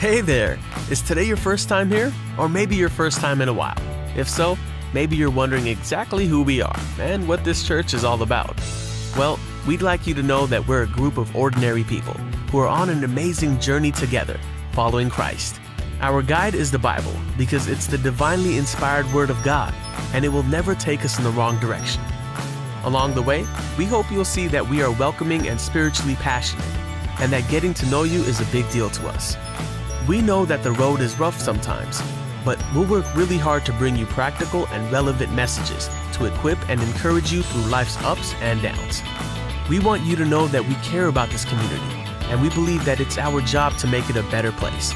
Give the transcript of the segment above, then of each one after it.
Hey there! Is today your first time here? Or maybe your first time in a while? If so, maybe you're wondering exactly who we are and what this church is all about. Well, we'd like you to know that we're a group of ordinary people who are on an amazing journey together, following Christ. Our guide is the Bible because it's the divinely inspired Word of God and it will never take us in the wrong direction. Along the way, we hope you'll see that we are welcoming and spiritually passionate and that getting to know you is a big deal to us. We know that the road is rough sometimes, but we'll work really hard to bring you practical and relevant messages to equip and encourage you through life's ups and downs. We want you to know that we care about this community, and we believe that it's our job to make it a better place.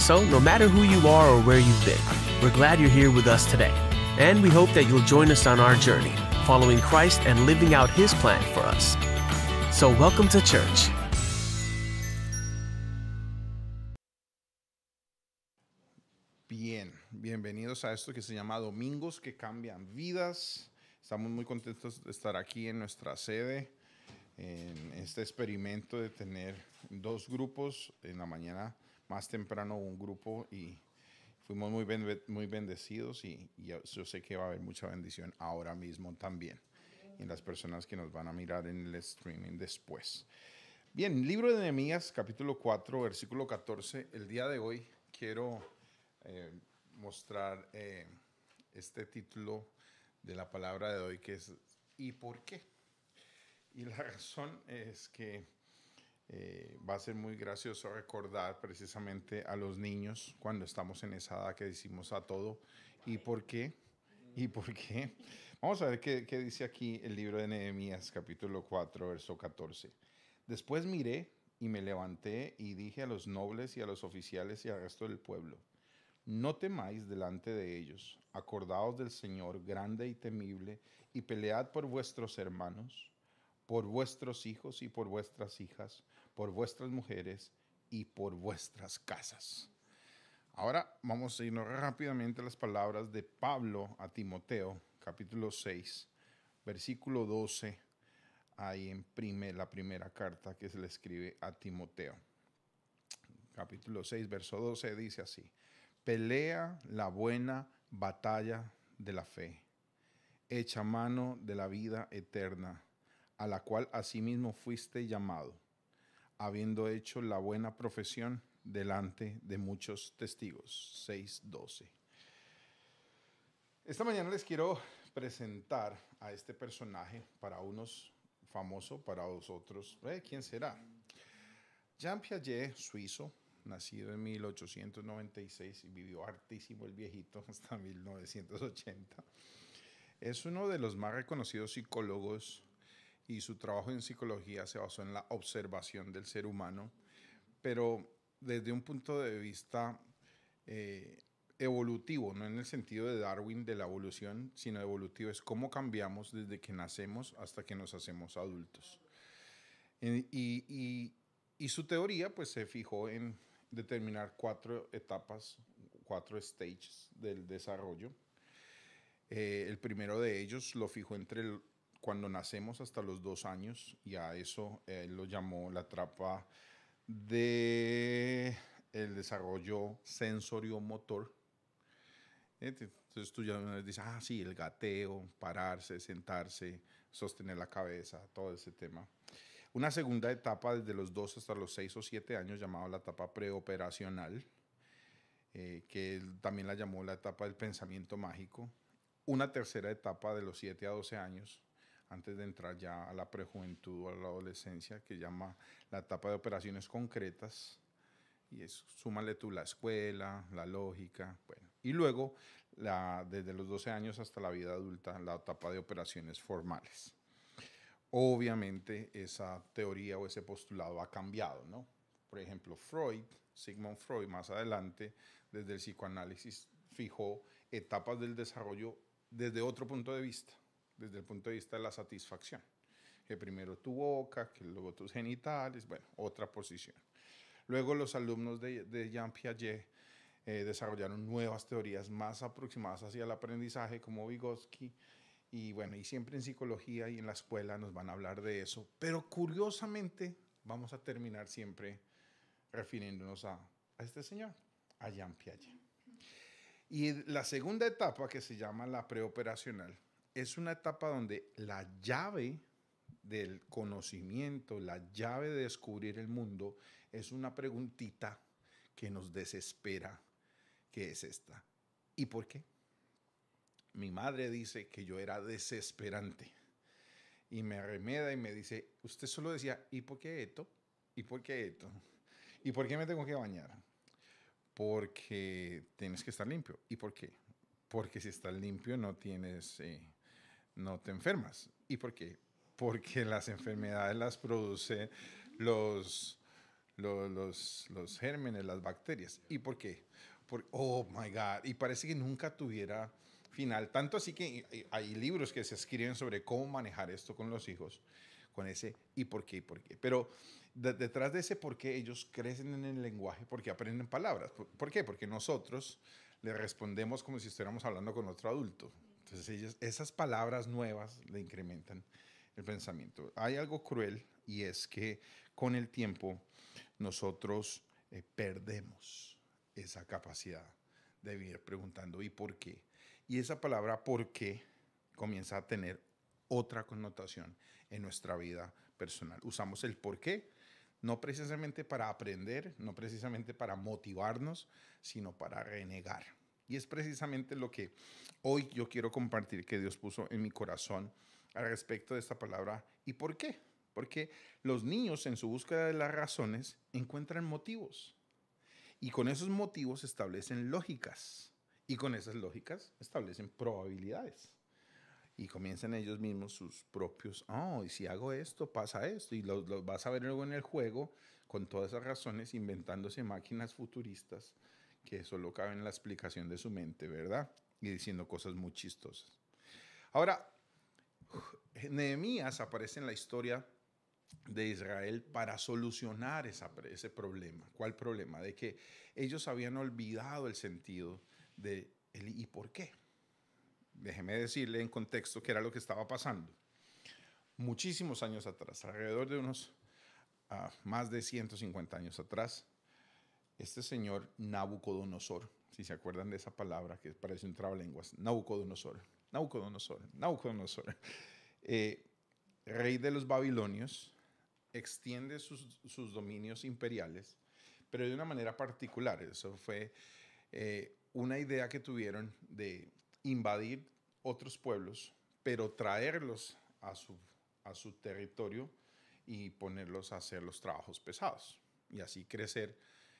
So, no matter who you are or where you've been, we're glad you're here with us today, and we hope that you'll join us on our journey, following Christ and living out His plan for us. So, welcome to church. bienvenidos a esto que se llama Domingos que Cambian Vidas. Estamos muy contentos de estar aquí en nuestra sede, en este experimento de tener dos grupos, en la mañana más temprano un grupo y fuimos muy, muy bendecidos y, yo sé que va a haber mucha bendición ahora mismo también en las personas que nos van a mirar en el streaming después. Bien, libro de Nehemías, capítulo 4, versículo 14. El día de hoy quiero eh, mostrar eh, este título de la palabra de hoy que es ¿y por qué? Y la razón es que eh, va a ser muy gracioso recordar precisamente a los niños cuando estamos en esa edad que decimos a todo ¿y por qué? ¿Y por qué? Vamos a ver qué, qué dice aquí el libro de Nehemías capítulo 4 verso 14. Después miré y me levanté y dije a los nobles y a los oficiales y al resto del pueblo no temáis delante de ellos, acordaos del Señor grande y temible, y pelead por vuestros hermanos, por vuestros hijos y por vuestras hijas, por vuestras mujeres y por vuestras casas. Ahora vamos a irnos rápidamente a las palabras de Pablo a Timoteo, capítulo 6, versículo 12, ahí en la primera carta que se le escribe a Timoteo. Capítulo 6, verso 12 dice así, pelea la buena batalla de la fe, hecha mano de la vida eterna, a la cual asimismo fuiste llamado, habiendo hecho la buena profesión delante de muchos testigos. 6.12. Esta mañana les quiero presentar a este personaje, para unos famoso, para otros, eh, ¿quién será? Jean Piaget, suizo, nacido en 1896 y vivió hartísimo el viejito hasta 1980. Es uno de los más reconocidos psicólogos y su trabajo en psicología se basó en la observación del ser humano, pero desde un punto de vista eh, evolutivo, no en el sentido de Darwin de la evolución, sino evolutivo, es cómo cambiamos desde que nacemos hasta que nos hacemos adultos. Y, y su teoría pues se fijó en determinar cuatro etapas, cuatro stages del desarrollo. Eh, el primero de ellos lo fijó entre cuando nacemos hasta los dos años y a eso eh, lo llamó la trapa de el desarrollo sensorio-motor. Entonces tú ya dices, ah, sí, el gateo, pararse, sentarse, sostener la cabeza, todo ese tema una segunda etapa desde los 2 hasta los 6 o 7 años llamada la etapa preoperacional, eh, que también la llamó la etapa del pensamiento mágico, una tercera etapa de los 7 a 12 años, antes de entrar ya a la prejuventud o a la adolescencia, que llama la etapa de operaciones concretas, y es súmale tú la escuela, la lógica, Y luego, desde los 12 años hasta la vida adulta, la etapa de operaciones formales obviamente esa teoría o ese postulado ha cambiado, Por ejemplo, Freud, Sigmund Freud, más adelante, desde el psicoanálisis, fijó etapas del desarrollo desde otro punto de vista, desde el punto de vista de la satisfacción. Que primero tu boca, que luego tus genitales, bueno, otra posición. Luego los alumnos de, Jean Piaget eh, desarrollaron nuevas teorías más aproximadas hacia el aprendizaje, como Vygotsky, y bueno, y siempre en psicología y en la escuela nos van a hablar de eso. Pero curiosamente vamos a terminar siempre refiriéndonos a, este señor, a Jean Piaget. Y la segunda etapa, que se llama la preoperacional, es una etapa donde la llave del conocimiento, la llave de descubrir el mundo, es una preguntita que nos desespera, que es esta. ¿Y por qué? mi madre dice que yo era desesperante. Y me remeda y me dice, usted solo decía, ¿y por qué esto? ¿Y por qué esto? ¿Y por qué me tengo que bañar? Porque tienes que estar limpio. ¿Y por qué? Porque si estás limpio no tienes, eh, no te enfermas. ¿Y por qué? Porque las enfermedades las producen los, los, los, los gérmenes, las bacterias. ¿Y por qué? Por, oh, my God. Y parece que nunca tuviera final. Tanto así que eh, eh, hay libros que se escriben sobre cómo manejar esto con los hijos, con ese y por qué y por qué. Pero detrás de ese por qué ellos crecen en el lenguaje, porque aprenden palabras. ¿Por, qué? Porque nosotros le respondemos como si estuviéramos hablando con otro adulto. Entonces esas palabras nuevas le incrementan el pensamiento. Hay algo cruel y es que con el tiempo nosotros eh, perdemos esa capacidad de vivir preguntando ¿y por qué? Y esa palabra por qué comienza a tener otra connotación en nuestra vida personal. Usamos el por qué, no precisamente para aprender, no precisamente para motivarnos, sino para renegar. Y es precisamente lo que hoy yo quiero compartir que Dios puso en mi corazón al respecto de esta palabra y por qué. Porque los niños en su búsqueda de las razones encuentran motivos y con esos motivos establecen lógicas y con esas lógicas establecen probabilidades. Y comienzan ellos mismos sus propios, oh, y si hago esto, pasa esto. Y lo, vas a ver luego en el juego, con todas esas razones, inventándose máquinas futuristas que solo caben en la explicación de su mente, ¿verdad? Y diciendo cosas muy chistosas. Ahora, Nehemías aparece en la historia de Israel para solucionar ese problema. ¿Cuál problema? De que ellos habían olvidado el sentido de ¿y por qué? Déjeme decirle en contexto qué era lo que estaba pasando. Muchísimos años atrás, alrededor de unos ah, más de 150 años atrás, este señor Nabucodonosor, si se acuerdan de esa palabra que parece un trabalenguas, Nabucodonosor, Nabucodonosor, Nabucodonosor, eh, rey de los babilonios, extiende sus, dominios imperiales, pero de una manera particular. Eso fue eh, una idea que tuvieron de invadir otros pueblos, pero traerlos a su, a su territorio y ponerlos a hacer los trabajos pesados y así crecer.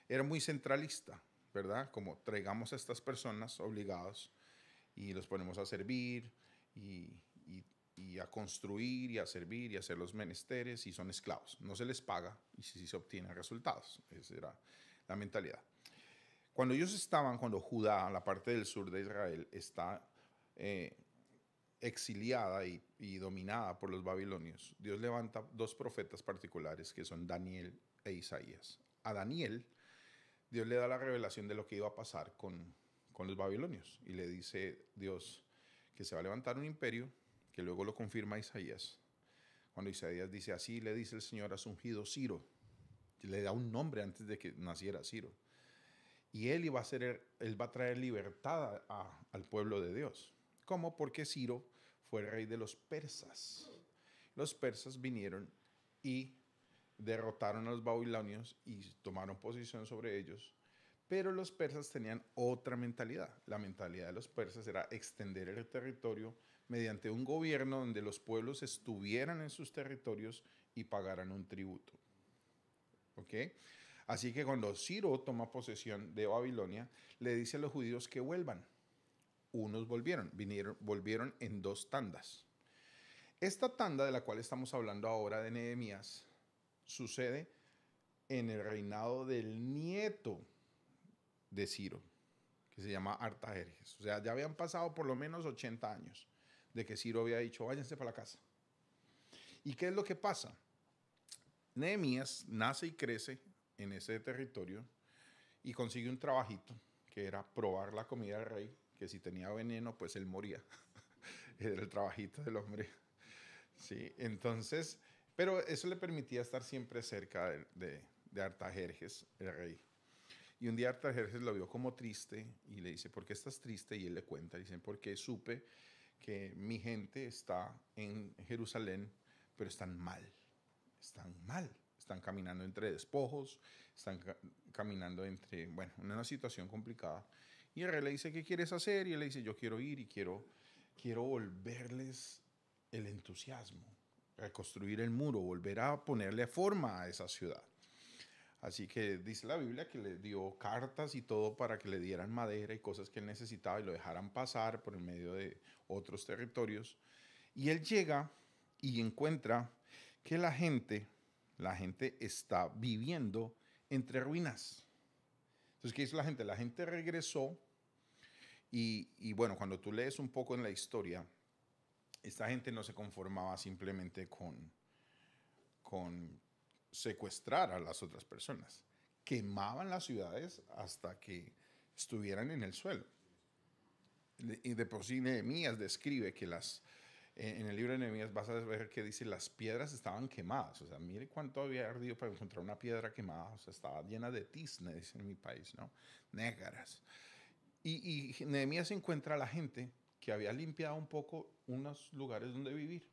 Era muy centralista, ¿verdad? Como traigamos a estas personas obligados y los ponemos a servir y, a construir y a servir y a hacer los menesteres y son esclavos. No se les paga y si sí se obtienen resultados. Esa era la mentalidad. Cuando ellos estaban, cuando Judá, la parte del sur de Israel, está eh, exiliada y, dominada por los babilonios, Dios levanta dos profetas particulares que son Daniel e Isaías. A Daniel, Dios le da la revelación de lo que iba a pasar con, los babilonios y le dice Dios que se va a levantar un imperio, que luego lo confirma Isaías. Cuando Isaías dice así, le dice el Señor has ungido Ciro, le da un nombre antes de que naciera Ciro. Y él iba a va a traer libertad al pueblo de Dios. ¿Cómo? Porque Ciro fue rey de los persas. Los persas vinieron y derrotaron a los babilonios y tomaron posición sobre ellos. Pero los persas tenían otra mentalidad. La mentalidad de los persas era extender el territorio mediante un gobierno donde los pueblos estuvieran en sus territorios y pagaran un tributo. ¿Ok? Así que cuando Ciro toma posesión de Babilonia, le dice a los judíos que vuelvan. Unos volvieron, vinieron, volvieron en dos tandas. Esta tanda de la cual estamos hablando ahora de Nehemías sucede en el reinado del nieto de Ciro, que se llama Artajerjes. O sea, ya habían pasado por lo menos 80 años de que Ciro había dicho, váyanse para la casa. ¿Y qué es lo que pasa? Nehemías nace y crece en ese territorio y consiguió un trabajito que era probar la comida del rey, que si tenía veneno, pues él moría. era el trabajito del hombre. Sí, entonces, pero eso le permitía estar siempre cerca de, de, Artajerjes, el rey. Y un día Artajerjes lo vio como triste y le dice, ¿por qué estás triste? Y él le cuenta, dice, porque supe que mi gente está en Jerusalén, pero están mal, están mal están caminando entre despojos, están caminando entre, bueno, una situación complicada. Y el rey le dice, ¿qué quieres hacer? Y él le dice, yo quiero ir y quiero, quiero volverles el entusiasmo, reconstruir el muro, volver a ponerle forma a esa ciudad. Así que dice la Biblia que le dio cartas y todo para que le dieran madera y cosas que él necesitaba y lo dejaran pasar por el medio de otros territorios. Y él llega y encuentra que la gente la gente está viviendo entre ruinas. Entonces, ¿qué hizo la gente? La gente regresó y, bueno, cuando tú lees un poco en la historia, esta gente no se conformaba simplemente con, con secuestrar a las otras personas. Quemaban las ciudades hasta que estuvieran en el suelo. Y de por sí Nehemías describe que las, en el libro de Nehemías vas a ver que dice las piedras estaban quemadas. O sea, mire cuánto había ardido para encontrar una piedra quemada. O sea, estaba llena de tiznes en mi país, ¿no? Negras. Y, y Nehemías encuentra a la gente que había limpiado un poco unos lugares donde vivir.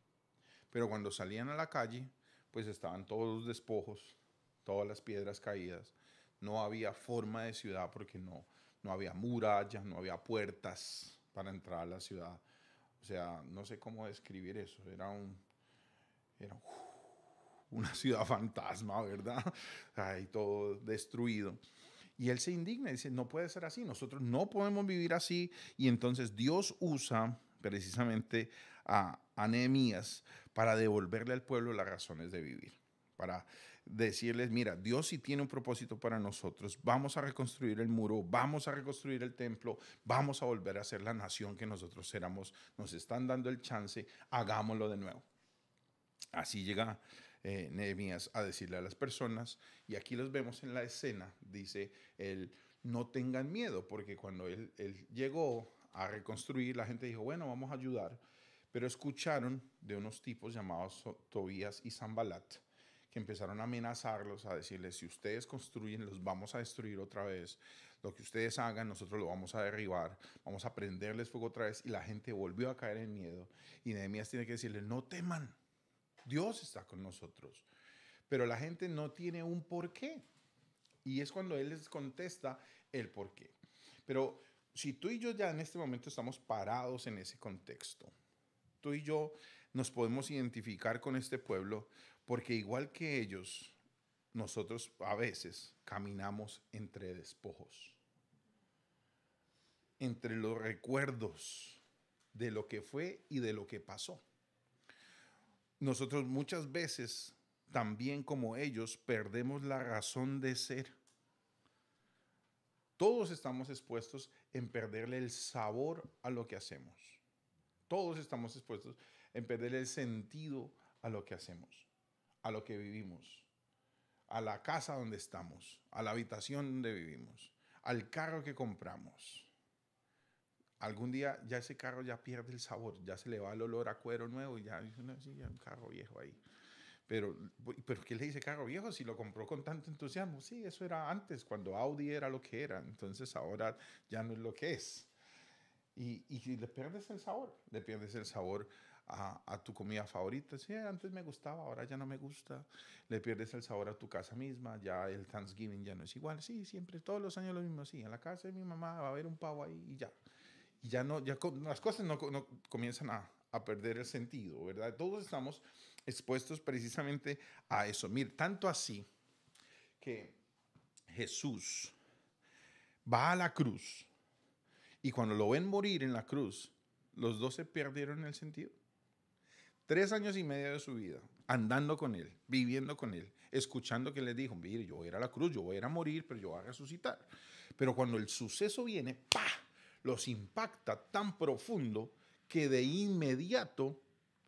Pero cuando salían a la calle, pues estaban todos los despojos, todas las piedras caídas. No había forma de ciudad porque no, no había murallas, no había puertas para entrar a la ciudad. O sea, no sé cómo describir eso. Era un. una ciudad fantasma, ¿verdad? Ahí todo destruido. Y él se indigna y dice, no puede ser así, nosotros no podemos vivir así. Y entonces Dios usa precisamente a, a para devolverle al pueblo las razones de vivir, para decirles, mira, Dios sí tiene un propósito para nosotros, vamos a reconstruir el muro, vamos a reconstruir el templo, vamos a volver a ser la nación que nosotros éramos, nos están dando el chance, hagámoslo de nuevo. Así llega eh, Nehemías a decirle a las personas, y aquí los vemos en la escena, dice él, no tengan miedo, porque cuando él, él llegó a reconstruir, la gente dijo, bueno, vamos a ayudar, pero escucharon de unos tipos llamados Tobías y Zambalat, empezaron a amenazarlos, a decirles, si ustedes construyen, los vamos a destruir otra vez, lo que ustedes hagan, nosotros lo vamos a derribar, vamos a prenderles fuego otra vez, y la gente volvió a caer en miedo, y Nehemías tiene que decirles, no teman, Dios está con nosotros, pero la gente no tiene un por qué. y es cuando él les contesta el por qué. Pero si tú y yo ya en este momento estamos parados en ese contexto, tú y yo nos podemos identificar con este pueblo porque igual que ellos, nosotros a veces caminamos entre despojos, entre los recuerdos de lo que fue y de lo que pasó. Nosotros muchas veces, también como ellos, perdemos la razón de ser. Todos estamos expuestos en perderle el sabor a lo que hacemos. Todos estamos expuestos en perderle el sentido a lo que hacemos a lo que vivimos, a la casa donde estamos, a la habitación donde vivimos, al carro que compramos. Algún día ya ese carro ya pierde el sabor, ya se le va el olor a cuero nuevo y ya es un carro viejo ahí. Pero, pero ¿qué le dice carro viejo si lo compró con tanto entusiasmo? Sí, eso era antes, cuando Audi era lo que era, entonces ahora ya no es lo que es. Y, y, le pierdes el sabor, le pierdes el sabor a, tu comida favorita. Sí, antes me gustaba, ahora ya no me gusta. Le pierdes el sabor a tu casa misma, ya el Thanksgiving ya no es igual. Sí, siempre, todos los años lo mismo. Sí, en la casa de mi mamá va a haber un pavo ahí y ya. Y ya no, ya las cosas no, no comienzan a, a perder el sentido, ¿verdad? Todos estamos expuestos precisamente a eso. Mir, tanto así que Jesús va a la cruz y cuando lo ven morir en la cruz, los dos se perdieron el sentido tres años y medio de su vida andando con Él, viviendo con Él, escuchando que les dijo, mire, yo voy a ir a la cruz, yo voy a ir a morir, pero yo voy a resucitar. Pero cuando el suceso viene, ¡pa! los impacta tan profundo que de inmediato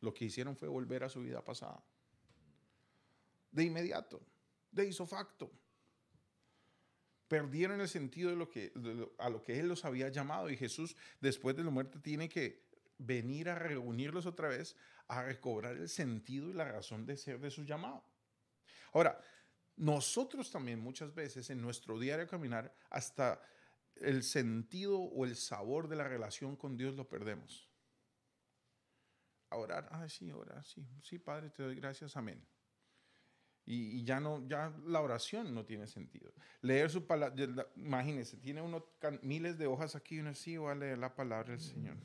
lo que hicieron fue volver a su vida pasada. De inmediato, de hizo facto. Perdieron el sentido de lo que, a lo que Él los había llamado y Jesús después de la muerte tiene que venir a reunirlos otra vez a recobrar el sentido y la razón de ser de su llamado. Ahora, nosotros también muchas veces en nuestro diario caminar hasta el sentido o el sabor de la relación con Dios lo perdemos. orar, ah sí, orar, sí, sí, Padre, te doy gracias, amén. Y, ya no, ya la oración no tiene sentido. Leer su palabra, imagínense, tiene uno miles de hojas aquí, uno sí va a leer la palabra del Señor.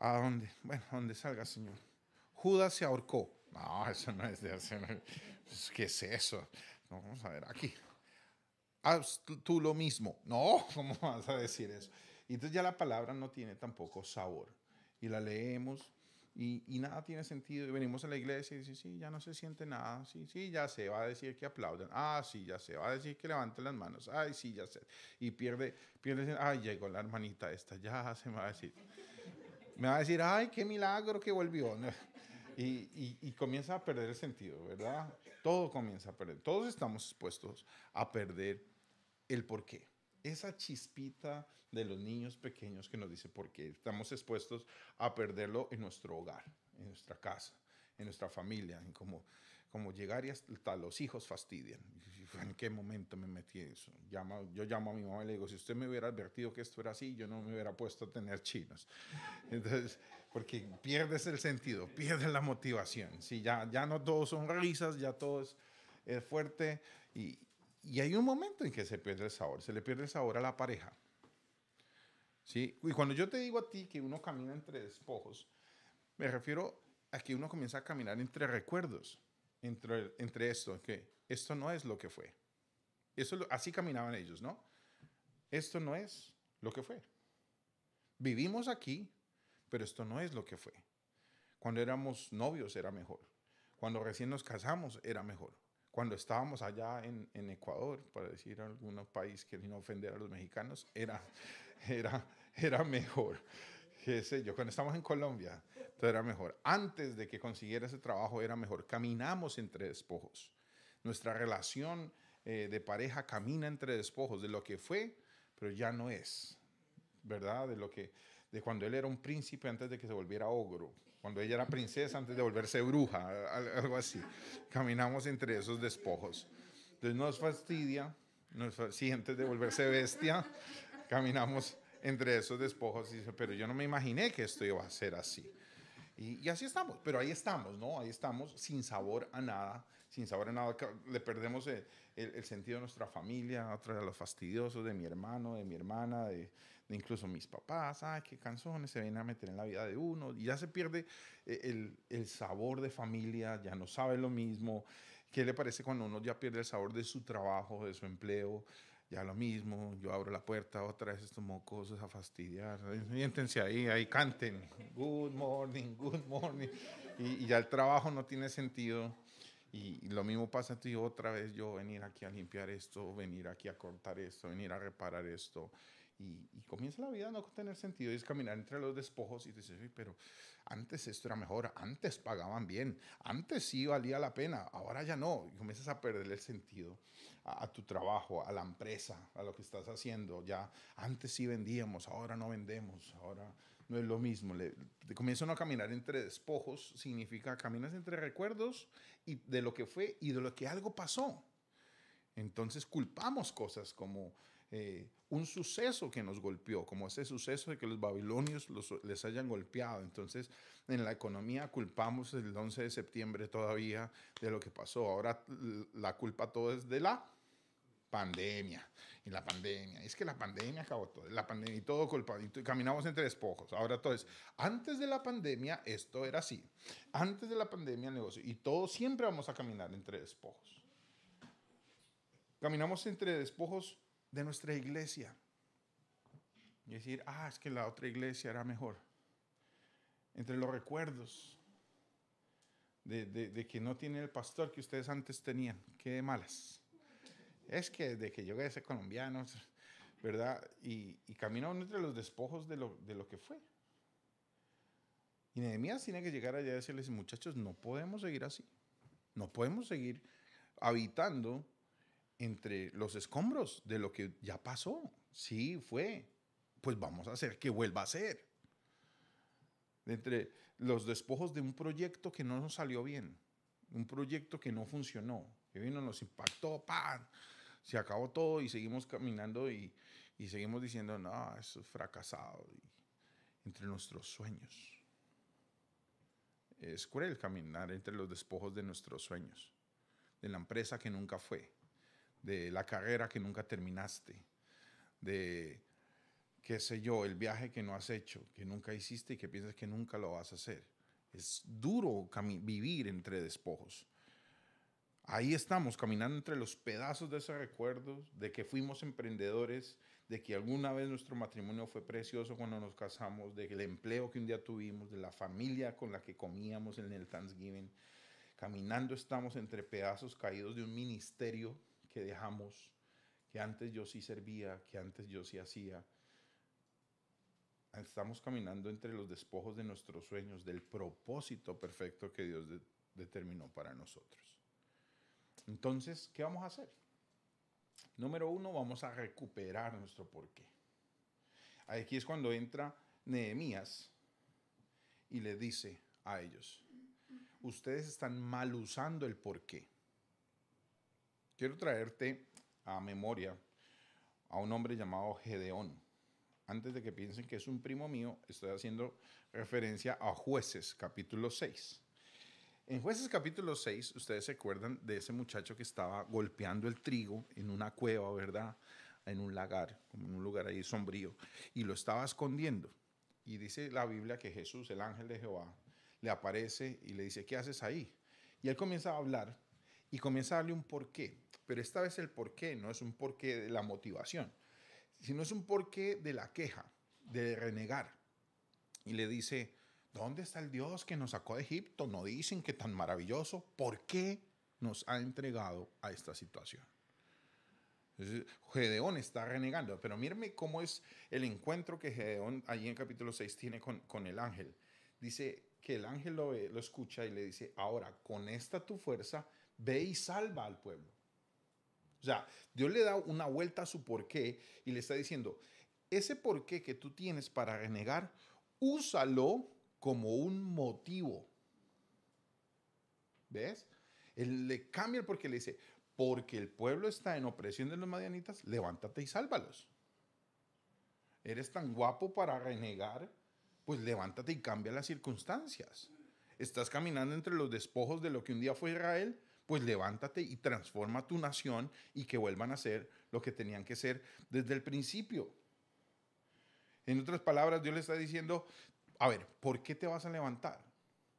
¿A dónde? Bueno, a donde salga, Señor. Judas se ahorcó. No, eso no es de hacer. Pues, ¿Qué es eso? vamos a ver aquí. Haz tú lo mismo. No, ¿cómo vas a decir eso? Y entonces ya la palabra no tiene tampoco sabor. Y la leemos y, y, nada tiene sentido. Y venimos a la iglesia y dicen, sí, ya no se siente nada. Sí, sí, ya se va a decir que aplaudan. Ah, sí, ya se va a decir que levanten las manos. Ay, sí, ya sé. Y pierde, pierde, ay, llegó la hermanita esta, ya se me va a decir me va a decir, ay, qué milagro que volvió. Y, comienza a perder el sentido, ¿verdad? Todo comienza a perder. Todos estamos expuestos a perder el porqué. Esa chispita de los niños pequeños que nos dice por qué. Estamos expuestos a perderlo en nuestro hogar, en nuestra casa, en nuestra familia, en cómo como llegar y hasta los hijos fastidian. ¿En qué momento me metí eso? llama yo llamo a mi mamá y le digo, si usted me hubiera advertido que esto era así, yo no me hubiera puesto a tener chinos. Entonces, porque pierdes el sentido, pierdes la motivación. Si ya, ya no todos son risas, ya todo es, fuerte. Y, y, hay un momento en que se pierde el sabor, se le pierde el sabor a la pareja. ¿Sí? Y cuando yo te digo a ti que uno camina entre despojos, me refiero a que uno comienza a caminar entre recuerdos entre, esto, que esto no es lo que fue. Eso, así caminaban ellos, ¿no? Esto no es lo que fue. Vivimos aquí, pero esto no es lo que fue. Cuando éramos novios era mejor. Cuando recién nos casamos era mejor. Cuando estábamos allá en, Ecuador, para decir algún país que no ofender a los mexicanos, era, era, era mejor qué sé yo, cuando estamos en Colombia, todo era mejor. Antes de que consiguiera ese trabajo era mejor. Caminamos entre despojos. Nuestra relación eh, de pareja camina entre despojos de lo que fue, pero ya no es, ¿verdad? De lo que, de cuando él era un príncipe antes de que se volviera ogro, cuando ella era princesa antes de volverse bruja, algo así. Caminamos entre esos despojos. Entonces nos fastidia, nos, sí, antes de volverse bestia, caminamos entre esos despojos. Y dice, pero yo no me imaginé que esto iba a ser así. Y, así estamos, pero ahí estamos, ¿no? Ahí estamos sin sabor a nada, sin sabor a nada. Le perdemos el, sentido de nuestra familia, otra de los fastidiosos, de mi hermano, de mi hermana, de, incluso mis papás. Ay, qué canciones se vienen a meter en la vida de uno. Y ya se pierde eh, el sabor de familia, ya no sabe lo mismo. ¿Qué le parece cuando uno ya pierde el sabor de su trabajo, de su empleo, ya lo mismo, yo abro la puerta, otra vez estos mocosos a fastidiar, miéntense ahí, ahí canten, good morning, good morning, y, ya el trabajo no tiene sentido, y, lo mismo pasa tú y otra vez yo venir aquí a limpiar esto, venir aquí a cortar esto, venir a reparar esto, y, comienza la vida no tener sentido. Y es caminar entre los despojos y dices, pero antes esto era mejor, antes pagaban bien, antes sí valía la pena, ahora ya no. Y comienzas a perder el sentido a, tu trabajo, a la empresa, a lo que estás haciendo. Ya antes sí vendíamos, ahora no vendemos, ahora no es lo mismo. te comienzan a caminar entre despojos, significa caminas entre recuerdos y de lo que fue y de lo que algo pasó. Entonces culpamos cosas como eh, un suceso que nos golpeó, como ese suceso de que los babilonios los, les hayan golpeado. Entonces, en la economía culpamos el 11 de septiembre todavía de lo que pasó. Ahora la culpa todo es de la pandemia, y la pandemia, es que la pandemia acabó todo, la pandemia y todo culpado y caminamos entre despojos. Ahora entonces, antes de la pandemia esto era así, antes de la pandemia el negocio, y todos siempre vamos a caminar entre despojos. Caminamos entre despojos de nuestra iglesia. Y decir, ah, es que la otra iglesia era mejor. Entre los recuerdos de, que no tiene el pastor que ustedes antes tenían, qué malas es que de que yo llegué a ser colombiano, ¿verdad? Y, y entre los despojos de lo, que fue. Y Nehemías tiene que llegar allá y decirles, muchachos, no podemos seguir así. No podemos seguir habitando entre los escombros de lo que ya pasó. Sí, fue. Pues vamos a hacer que vuelva a ser. Entre los despojos de un proyecto que no nos salió bien, un proyecto que no funcionó, que vino, nos impactó, ¡pam! se acabó todo y seguimos caminando y, seguimos diciendo, no, eso es fracasado, entre nuestros sueños. Es cruel caminar entre los despojos de nuestros sueños, de la empresa que nunca fue, de la carrera que nunca terminaste, de, qué sé yo, el viaje que no has hecho, que nunca hiciste y que piensas que nunca lo vas a hacer. Es duro vivir entre despojos ahí estamos caminando entre los pedazos de ese recuerdos, de que fuimos emprendedores, de que alguna vez nuestro matrimonio fue precioso cuando nos casamos, del empleo que un día tuvimos, de la familia con la que comíamos en el Thanksgiving. Caminando estamos entre pedazos caídos de un ministerio que dejamos, que antes yo sí servía, que antes yo sí hacía. Estamos caminando entre los despojos de nuestros sueños, del propósito perfecto que Dios determinó para nosotros. Entonces, ¿qué vamos a hacer? Número uno, vamos a recuperar nuestro porqué. Aquí es cuando entra Nehemías y le dice a ellos, ustedes están mal usando el porqué. Quiero traerte a memoria a un hombre llamado Gedeón. Antes de que piensen que es un primo mío, estoy haciendo referencia a jueces, capítulo 6. En Jueces capítulo 6, ustedes se acuerdan de ese muchacho que estaba golpeando el trigo en una cueva, ¿verdad? En un lagar, en un lugar ahí sombrío, y lo estaba escondiendo. Y dice la Biblia que Jesús, el ángel de Jehová, le aparece y le dice, ¿qué haces ahí? Y él comienza a hablar y comienza a darle un porqué. Pero esta vez el porqué no es un porqué de la motivación, sino es un porqué de la queja, de renegar. Y le dice, ¿Dónde está el Dios que nos sacó de Egipto? No dicen que tan maravilloso. ¿Por qué nos ha entregado a esta situación? Gedeón está renegando, pero mírame cómo es el encuentro que Gedeón allí en capítulo 6 tiene con, con el ángel. Dice que el ángel lo, lo escucha y le dice, ahora con esta tu fuerza, ve y salva al pueblo. O sea, Dios le da una vuelta a su porqué y le está diciendo, ese porqué que tú tienes para renegar, úsalo como un motivo. ¿Ves? Él le cambia el porque le dice, porque el pueblo está en opresión de los madianitas, levántate y sálvalos. Eres tan guapo para renegar, pues levántate y cambia las circunstancias. Estás caminando entre los despojos de lo que un día fue Israel, pues levántate y transforma tu nación y que vuelvan a ser lo que tenían que ser desde el principio. En otras palabras, Dios le está diciendo, a ver, ¿por qué te vas a levantar?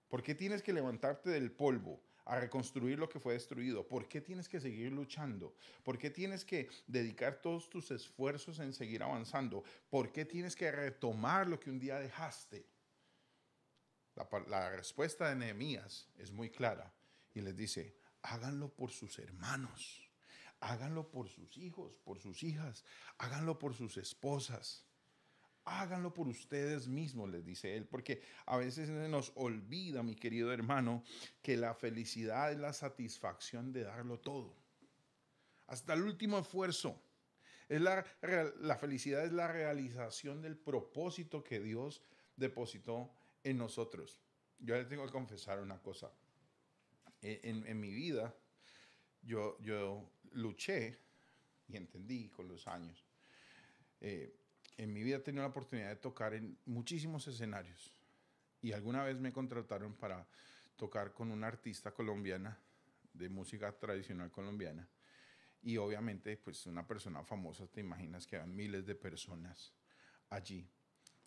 ¿Por qué tienes que levantarte del polvo? a reconstruir lo que fue destruido? ¿Por qué tienes que seguir luchando? ¿Por qué tienes que dedicar todos tus esfuerzos en seguir avanzando? ¿Por qué tienes que retomar lo que un día dejaste? La, respuesta de Nehemías es muy clara y les dice, háganlo por sus hermanos, háganlo por sus hijos, por sus hijas, háganlo por sus esposas háganlo por ustedes mismos, les dice él, porque a veces nos olvida, mi querido hermano, que la felicidad es la satisfacción de darlo todo, hasta el último esfuerzo. Es la, felicidad es la realización del propósito que Dios depositó en nosotros. Yo les tengo que confesar una cosa. E, en, mi vida, yo, yo luché y entendí con los años eh, en mi vida he tenido la oportunidad de tocar en muchísimos escenarios y alguna vez me contrataron para tocar con una artista colombiana de música tradicional colombiana y obviamente pues una persona famosa te imaginas que eran miles de personas allí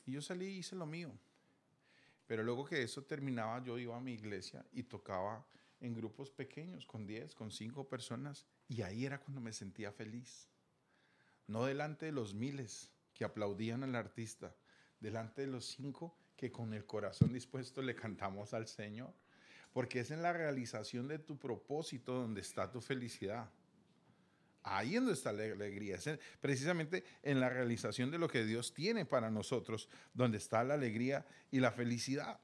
y yo salí y hice lo mío pero luego que eso terminaba yo iba a mi iglesia y tocaba en grupos pequeños con 10 con 5 personas y ahí era cuando me sentía feliz no delante de los miles que aplaudían al artista, delante de los cinco que con el corazón dispuesto le cantamos al Señor, porque es en la realización de tu propósito donde está tu felicidad. Ahí es donde está la alegría, es precisamente en la realización de lo que Dios tiene para nosotros, donde está la alegría y la felicidad.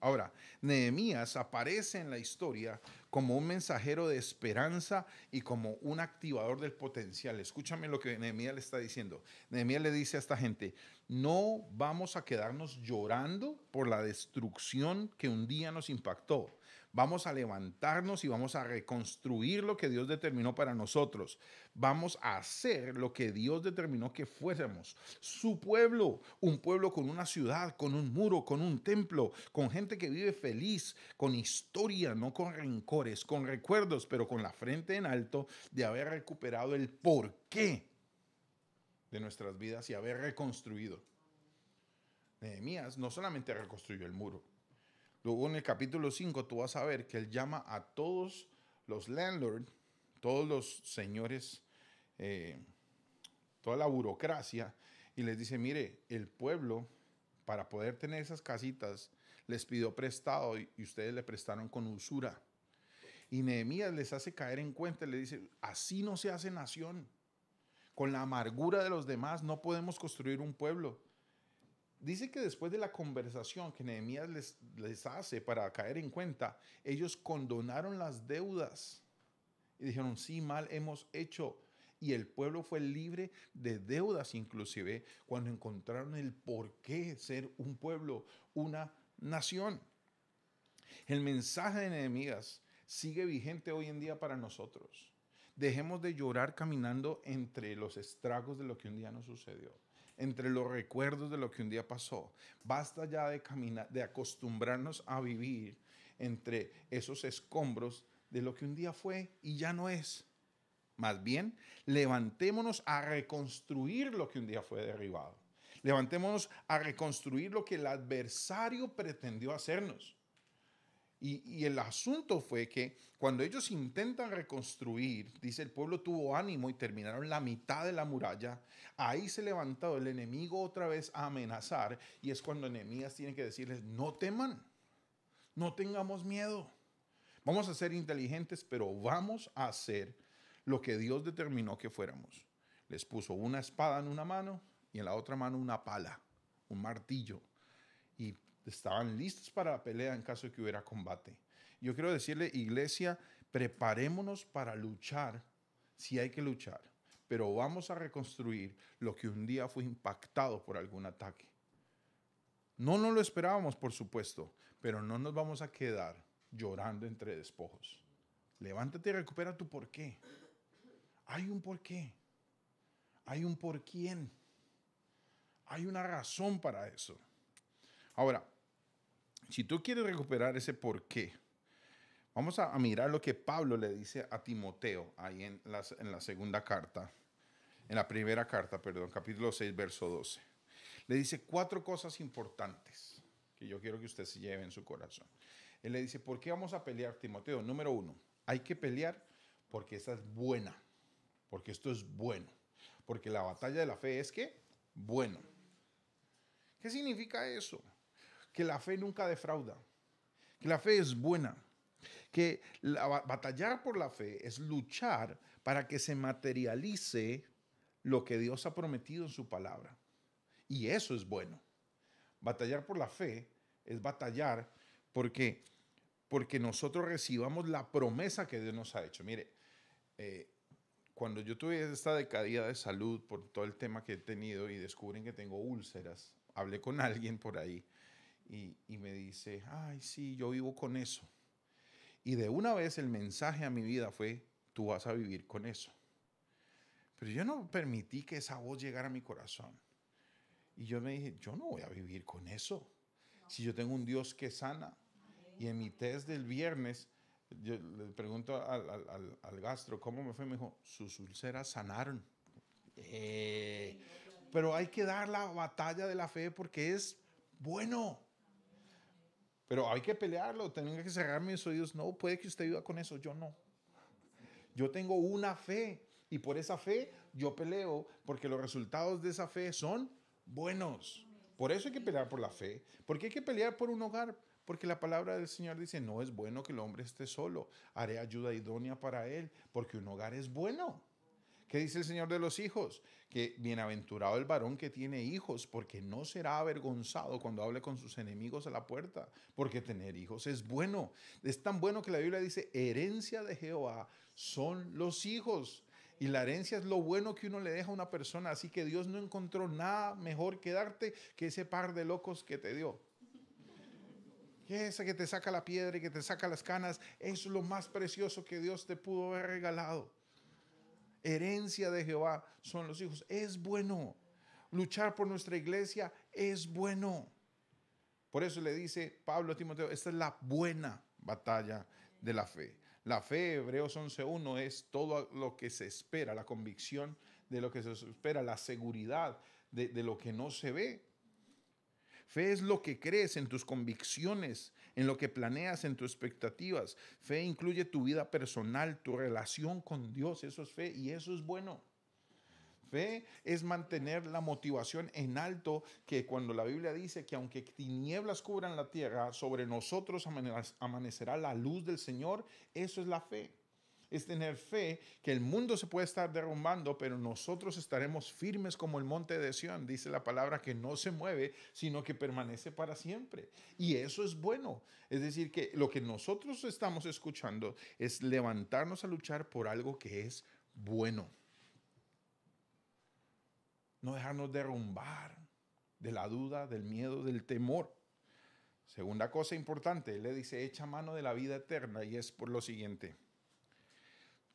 Ahora, Nehemías aparece en la historia como un mensajero de esperanza y como un activador del potencial. Escúchame lo que Nehemías le está diciendo. Nehemías le dice a esta gente, no vamos a quedarnos llorando por la destrucción que un día nos impactó. Vamos a levantarnos y vamos a reconstruir lo que Dios determinó para nosotros. Vamos a hacer lo que Dios determinó que fuésemos. Su pueblo, un pueblo con una ciudad, con un muro, con un templo, con gente que vive feliz, con historia, no con rencores, con recuerdos, pero con la frente en alto de haber recuperado el porqué de nuestras vidas y haber reconstruido. Nehemías no solamente reconstruyó el muro, Luego en el capítulo 5 tú vas a ver que él llama a todos los landlords, todos los señores, eh, toda la burocracia, y les dice, mire, el pueblo para poder tener esas casitas les pidió prestado y, ustedes le prestaron con usura. Y Nehemías les hace caer en cuenta, y le dice, así no se hace nación. Con la amargura de los demás no podemos construir un pueblo. Dice que después de la conversación que Nehemías les, hace para caer en cuenta, ellos condonaron las deudas y dijeron, sí, mal hemos hecho. Y el pueblo fue libre de deudas inclusive cuando encontraron el por qué ser un pueblo, una nación. El mensaje de Nehemías sigue vigente hoy en día para nosotros. Dejemos de llorar caminando entre los estragos de lo que un día nos sucedió entre los recuerdos de lo que un día pasó. Basta ya de caminar, de acostumbrarnos a vivir entre esos escombros de lo que un día fue y ya no es. Más bien, levantémonos a reconstruir lo que un día fue derribado. Levantémonos a reconstruir lo que el adversario pretendió hacernos. Y, el asunto fue que cuando ellos intentan reconstruir, dice el pueblo tuvo ánimo y terminaron la mitad de la muralla, ahí se levantó el enemigo otra vez a amenazar y es cuando enemías tiene que decirles, no teman, no tengamos miedo, vamos a ser inteligentes, pero vamos a hacer lo que Dios determinó que fuéramos. Les puso una espada en una mano y en la otra mano una pala, un martillo estaban listos para la pelea en caso de que hubiera combate. Yo quiero decirle, iglesia, preparémonos para luchar si hay que luchar, pero vamos a reconstruir lo que un día fue impactado por algún ataque. No nos lo esperábamos, por supuesto, pero no nos vamos a quedar llorando entre despojos. Levántate y recupera tu porqué. Hay un porqué. Hay un por quién. Hay una razón para eso. Ahora, si tú quieres recuperar ese por qué, vamos a, mirar lo que Pablo le dice a Timoteo ahí en, en la segunda carta, en la primera carta, perdón, capítulo 6, verso 12. Le dice cuatro cosas importantes que yo quiero que usted se lleve en su corazón. Él le dice, ¿por qué vamos a pelear, Timoteo? Número uno, hay que pelear porque esta es buena, porque esto es bueno, porque la batalla de la fe es que bueno. ¿Qué significa eso? que la fe nunca defrauda, que la fe es buena, que batallar por la fe es luchar para que se materialice lo que Dios ha prometido en su palabra. Y eso es bueno. Batallar por la fe es batallar porque, porque nosotros recibamos la promesa que Dios nos ha hecho. Mire, eh, cuando yo tuve esta decadía de salud por todo el tema que he tenido y descubren que tengo úlceras, hablé con alguien por ahí y, me dice, ay, sí, yo vivo con eso. Y de una vez el mensaje a mi vida fue, tú vas a vivir con eso. Pero yo no permití que esa voz llegara a mi corazón. Y yo me dije, yo no voy a vivir con eso. Si yo tengo un Dios que sana. Y en mi test del viernes, yo le pregunto al, al, al, gastro, ¿cómo me fue? Me dijo, sus ulceras sanaron. Eh, pero hay que dar la batalla de la fe porque es bueno. Pero hay que pelearlo, tengo que cerrar mis oídos. No, puede que usted viva con eso, yo no. Yo tengo una fe y por esa fe yo peleo porque los resultados de esa fe son buenos. Por eso hay que pelear por la fe. porque hay que pelear por un hogar? Porque la palabra del Señor dice, no es bueno que el hombre esté solo. Haré ayuda idónea para él porque un hogar es bueno. ¿Qué dice el Señor de los hijos? Que bienaventurado el varón que tiene hijos, porque no será avergonzado cuando hable con sus enemigos a la puerta, porque tener hijos es bueno. Es tan bueno que la Biblia dice, herencia de Jehová son los hijos. Y la herencia es lo bueno que uno le deja a una persona, así que Dios no encontró nada mejor que darte que ese par de locos que te dio. esa que te saca la piedra y que te saca las canas, es lo más precioso que Dios te pudo haber regalado. Herencia de Jehová son los hijos. Es bueno. Luchar por nuestra iglesia es bueno. Por eso le dice Pablo a Timoteo, esta es la buena batalla de la fe. La fe, Hebreos 11.1, es todo lo que se espera, la convicción de lo que se espera, la seguridad de, de lo que no se ve. Fe es lo que crees en tus convicciones, en lo que planeas, en tus expectativas. Fe incluye tu vida personal, tu relación con Dios. Eso es fe y eso es bueno. Fe es mantener la motivación en alto que cuando la Biblia dice que aunque tinieblas cubran la tierra, sobre nosotros amanecerá la luz del Señor, eso es la fe es tener fe que el mundo se puede estar derrumbando, pero nosotros estaremos firmes como el monte de Sion. dice la palabra que no se mueve, sino que permanece para siempre. Y eso es bueno. Es decir, que lo que nosotros estamos escuchando es levantarnos a luchar por algo que es bueno. No dejarnos derrumbar de la duda, del miedo, del temor. Segunda cosa importante, le dice, echa mano de la vida eterna y es por lo siguiente.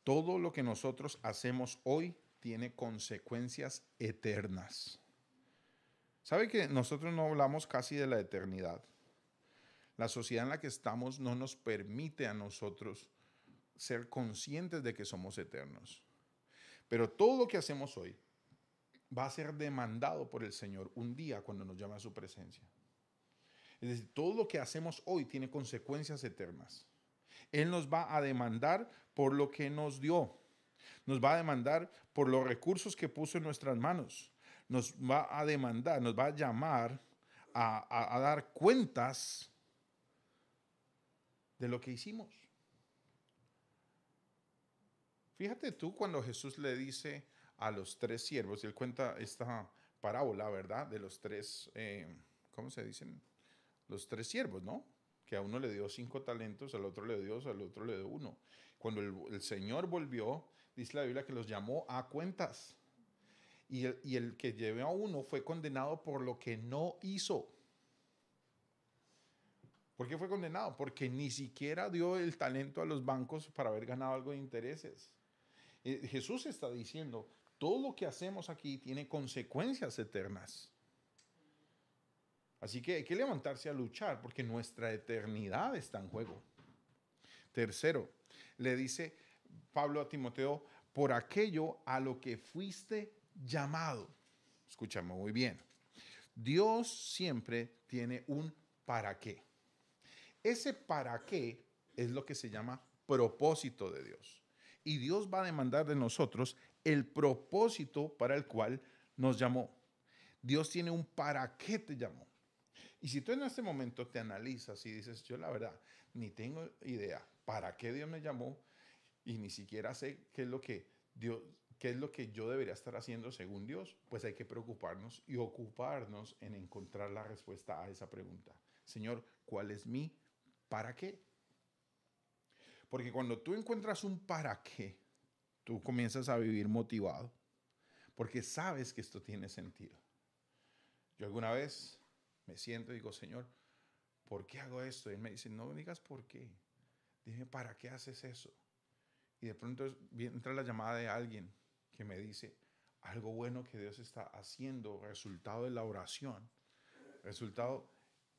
Todo lo que nosotros hacemos hoy tiene consecuencias eternas. ¿Sabe que nosotros no hablamos casi de la eternidad? La sociedad en la que estamos no nos permite a nosotros ser conscientes de que somos eternos. Pero todo lo que hacemos hoy va a ser demandado por el Señor un día cuando nos llame a su presencia. Es decir, todo lo que hacemos hoy tiene consecuencias eternas. Él nos va a demandar por lo que nos dio. Nos va a demandar por los recursos que puso en nuestras manos. Nos va a demandar, nos va a llamar a, dar cuentas de lo que hicimos. Fíjate tú cuando Jesús le dice a los tres siervos, y él cuenta esta parábola, ¿verdad? De los tres, eh, ¿cómo se dicen? Los tres siervos, ¿no? Que a uno le dio cinco talentos, al otro le dio dos, al otro le dio uno. Cuando el, Señor volvió, dice la Biblia que los llamó a cuentas. Y el, que llevó a uno fue condenado por lo que no hizo. ¿Por qué fue condenado? Porque ni siquiera dio el talento a los bancos para haber ganado algo de intereses. Eh, Jesús está diciendo, todo lo que hacemos aquí tiene consecuencias eternas. Así que hay que levantarse a luchar porque nuestra eternidad está en juego. Tercero, le dice Pablo a Timoteo, por aquello a lo que fuiste llamado. Escúchame muy bien. Dios siempre tiene un para qué. Ese para qué es lo que se llama propósito de Dios. Y Dios va a demandar de nosotros el propósito para el cual nos llamó. Dios tiene un para qué te llamó. Y si tú en este momento te analizas y dices, yo la verdad, ni tengo idea para qué Dios me llamó y ni siquiera sé qué es lo que Dios qué es lo que yo debería estar haciendo según Dios, pues hay que preocuparnos y ocuparnos en encontrar la respuesta a esa pregunta. Señor, ¿cuál es mi para qué? Porque cuando tú encuentras un para qué, tú comienzas a vivir motivado, porque sabes que esto tiene sentido. Yo alguna vez me siento y digo, Señor, ¿por qué hago esto? Y él me dice, no digas por qué, Dime ¿para qué haces eso? Y de pronto entra la llamada de alguien que me dice, algo bueno que Dios está haciendo, resultado de la oración, resultado,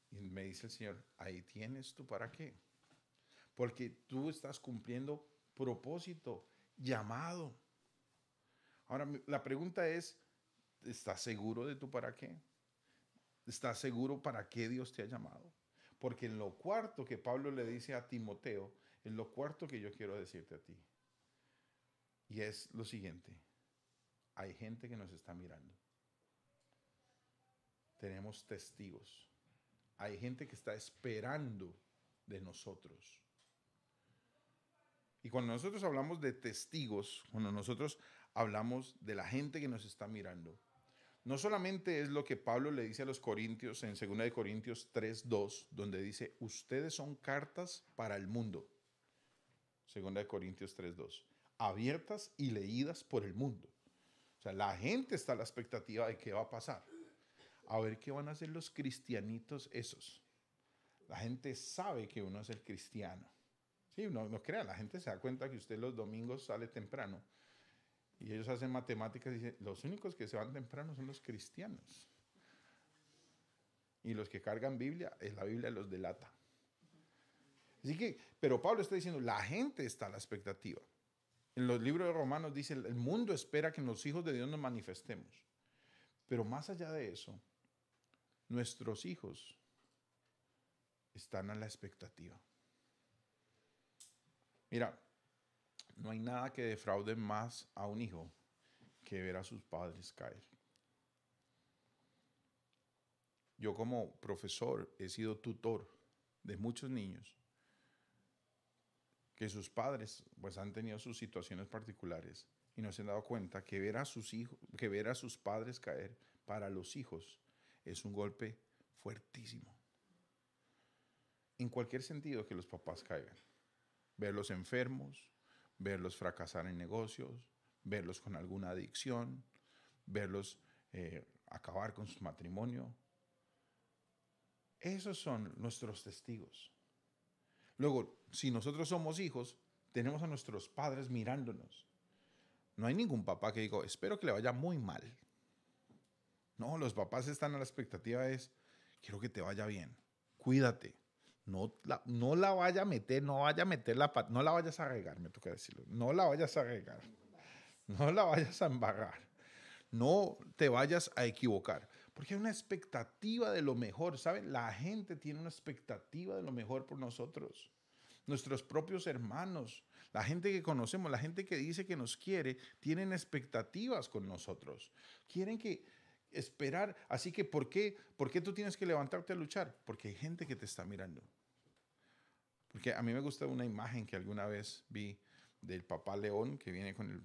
y me dice el Señor, ahí tienes tú para qué. Porque tú estás cumpliendo propósito, llamado. Ahora, la pregunta es, ¿estás seguro de tu para qué? ¿Estás seguro para qué Dios te ha llamado? Porque en lo cuarto que Pablo le dice a Timoteo, en lo cuarto que yo quiero decirte a ti, y es lo siguiente, hay gente que nos está mirando. Tenemos testigos. Hay gente que está esperando de nosotros. Y cuando nosotros hablamos de testigos, cuando nosotros hablamos de la gente que nos está mirando, no solamente es lo que Pablo le dice a los Corintios en Segunda de Corintios 3:2, donde dice, "Ustedes son cartas para el mundo." Segunda de Corintios 3:2, abiertas y leídas por el mundo. O sea, la gente está a la expectativa de qué va a pasar. A ver qué van a hacer los cristianitos esos. La gente sabe que uno es el cristiano. Sí, no, no crea, la gente se da cuenta que usted los domingos sale temprano y ellos hacen matemáticas y dicen, los únicos que se van temprano son los cristianos. Y los que cargan Biblia, es la Biblia los delata. Así que, pero Pablo está diciendo, la gente está a la expectativa. En los libros de Romanos dice, el mundo espera que los hijos de Dios nos manifestemos. Pero más allá de eso, nuestros hijos están a la expectativa. Mira, no hay nada que defraude más a un hijo que ver a sus padres caer. Yo como profesor he sido tutor de muchos niños que sus padres pues han tenido sus situaciones particulares y no se han dado cuenta que ver a sus hijos, que ver a sus padres caer para los hijos es un golpe fuertísimo. En cualquier sentido que los papás caigan, verlos enfermos, verlos fracasar en negocios, verlos con alguna adicción, verlos eh, acabar con su matrimonio. Esos son nuestros testigos. Luego, si nosotros somos hijos, tenemos a nuestros padres mirándonos. No hay ningún papá que diga, espero que le vaya muy mal. No, los papás están a la expectativa es, quiero que te vaya bien, cuídate, no la, no la vaya a meter, no vaya a meter la no la vayas a regar, me toca decirlo, no la vayas a regar, no la vayas a embarrar, no te vayas a equivocar, porque hay una expectativa de lo mejor, ¿saben? La gente tiene una expectativa de lo mejor por nosotros, nuestros propios hermanos, la gente que conocemos, la gente que dice que nos quiere, tienen expectativas con nosotros, quieren que esperar. Así que, ¿por qué, ¿por qué tú tienes que levantarte a luchar? Porque hay gente que te está mirando. Porque a mí me gusta una imagen que alguna vez vi del papá león que viene con el,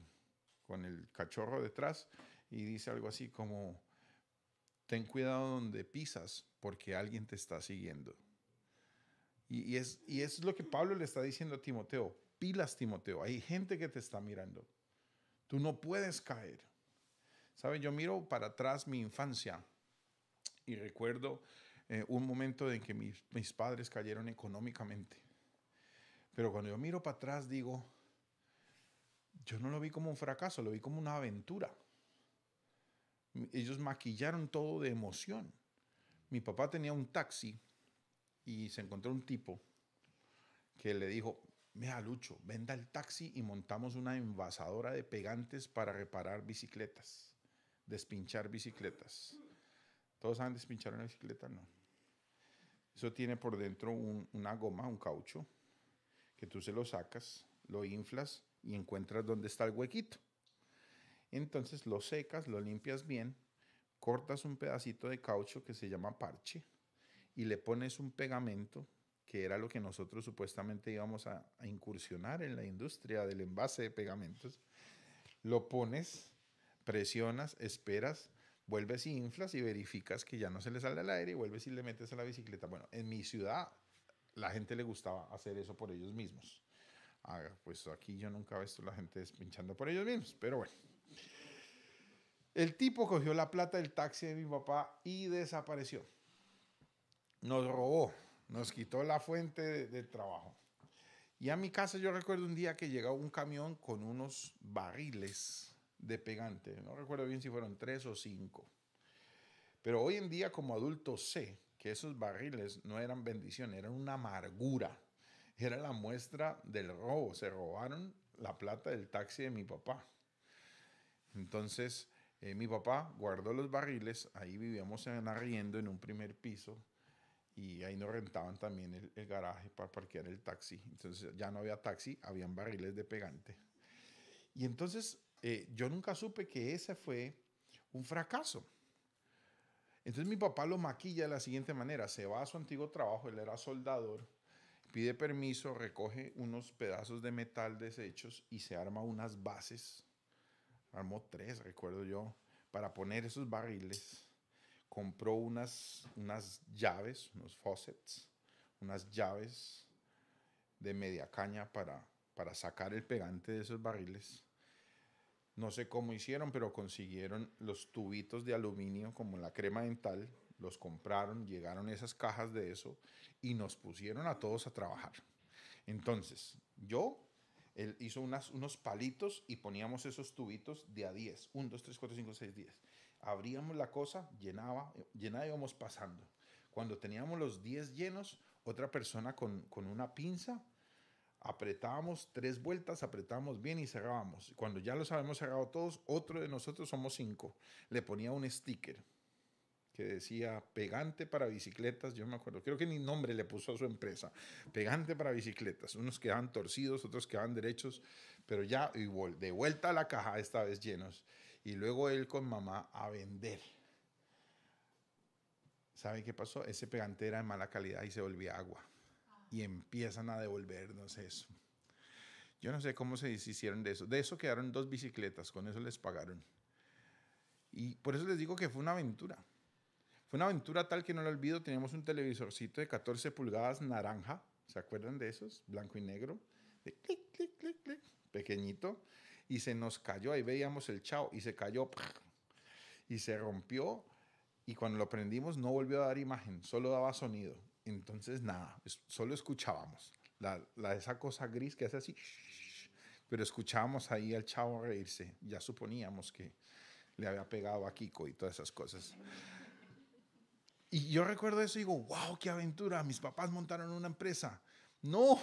con el cachorro detrás y dice algo así como, ten cuidado donde pisas porque alguien te está siguiendo. Y, es, y es lo que Pablo le está diciendo a Timoteo. Pilas, Timoteo. Hay gente que te está mirando. Tú no puedes caer. Saben, yo miro para atrás mi infancia y recuerdo eh, un momento en que mis, padres cayeron económicamente. Pero cuando yo miro para atrás digo, yo no lo vi como un fracaso, lo vi como una aventura. Ellos maquillaron todo de emoción. Mi papá tenía un taxi y se encontró un tipo que le dijo, mira Lucho, venda el taxi y montamos una envasadora de pegantes para reparar bicicletas despinchar bicicletas. ¿Todos saben despinchar una bicicleta? No. Eso tiene por dentro una goma, un caucho, que tú se lo sacas, lo inflas y encuentras dónde está el huequito. Entonces lo secas, lo limpias bien, cortas un pedacito de caucho que se llama parche y le pones un pegamento que era lo que nosotros supuestamente íbamos a incursionar en la industria del envase de pegamentos. Lo pones presionas, esperas, vuelves y inflas y verificas que ya no se le sale el aire y vuelves y le metes a la bicicleta. Bueno, en mi ciudad la gente le gustaba hacer eso por ellos mismos. Ah, pues aquí yo nunca he visto la gente pinchando por ellos mismos, pero bueno. El tipo cogió la plata del taxi de mi papá y desapareció. Nos robó, nos quitó la fuente de, de trabajo. Y a mi casa yo recuerdo un día que llegó un camión con unos barriles de pegante. No recuerdo bien si fueron tres o cinco. Pero hoy en día como adulto sé que esos barriles no eran bendición, eran una amargura. Era la muestra del robo. Se robaron la plata del taxi de mi papá. Entonces eh, mi papá guardó los barriles. Ahí vivíamos en arriendo en un primer piso. Y ahí nos rentaban también el, el garaje para parquear el taxi. Entonces ya no había taxi, habían barriles de pegante. Y entonces eh, yo nunca supe que ese fue un fracaso. Entonces mi papá lo maquilla de la siguiente manera, se va a su antiguo trabajo, él era soldador, pide permiso, recoge unos pedazos de metal desechos y se arma unas bases, armó tres, recuerdo yo, para poner esos barriles, compró unas, unas llaves, unos faucets, unas llaves de media caña para, para sacar el pegante de esos barriles no sé cómo hicieron, pero consiguieron los tubitos de aluminio como la crema dental, los compraron, llegaron esas cajas de eso y nos pusieron a todos a trabajar. Entonces, yo él hizo unas, unos palitos y poníamos esos tubitos de a 10, 1, 2, 3, 4, 5, 6, 10. Abríamos la cosa, llenaba, llenaba pasando. Cuando teníamos los 10 llenos, otra persona con, con una pinza apretábamos tres vueltas, apretábamos bien y cerrábamos. Cuando ya lo habíamos cerrado todos, otro de nosotros, somos cinco, le ponía un sticker que decía pegante para bicicletas, yo me acuerdo, creo que ni nombre le puso a su empresa, pegante para bicicletas, unos quedaban torcidos, otros quedaban derechos, pero ya de vuelta a la caja, esta vez llenos, y luego él con mamá a vender. ¿Saben qué pasó? Ese pegante era de mala calidad y se volvía agua y empiezan a devolvernos eso. Yo no sé cómo se hicieron de eso. De eso quedaron dos bicicletas, con eso les pagaron. Y por eso les digo que fue una aventura. Fue una aventura tal que no lo olvido. Teníamos un televisorcito de 14 pulgadas naranja. ¿Se acuerdan de esos? Blanco y negro. De clic, clic, clic, clic. Pequeñito. Y se nos cayó. Ahí veíamos el chao. Y se cayó. Y se rompió. Y cuando lo prendimos no volvió a dar imagen. Solo daba sonido. Entonces, nada, solo escuchábamos la, esa cosa gris que hace así, pero escuchábamos ahí al chavo reírse. Ya suponíamos que le había pegado a Kiko y todas esas cosas. Y yo recuerdo eso y digo, wow, qué aventura, mis papás montaron una empresa. No,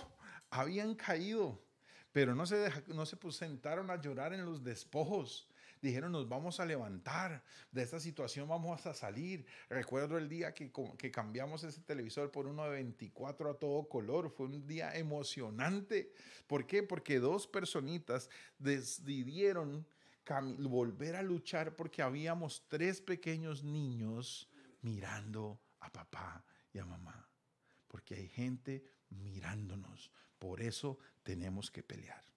habían caído, pero no se, no se pues, sentaron a llorar en los despojos, dijeron nos vamos a levantar, de esta situación vamos a salir. Recuerdo el día que, que cambiamos ese televisor por uno de 24 a todo color, fue un día emocionante. ¿Por qué? Porque dos personitas decidieron volver a luchar porque habíamos tres pequeños niños mirando a papá y a mamá. Porque hay gente mirándonos. Por eso tenemos que pelear.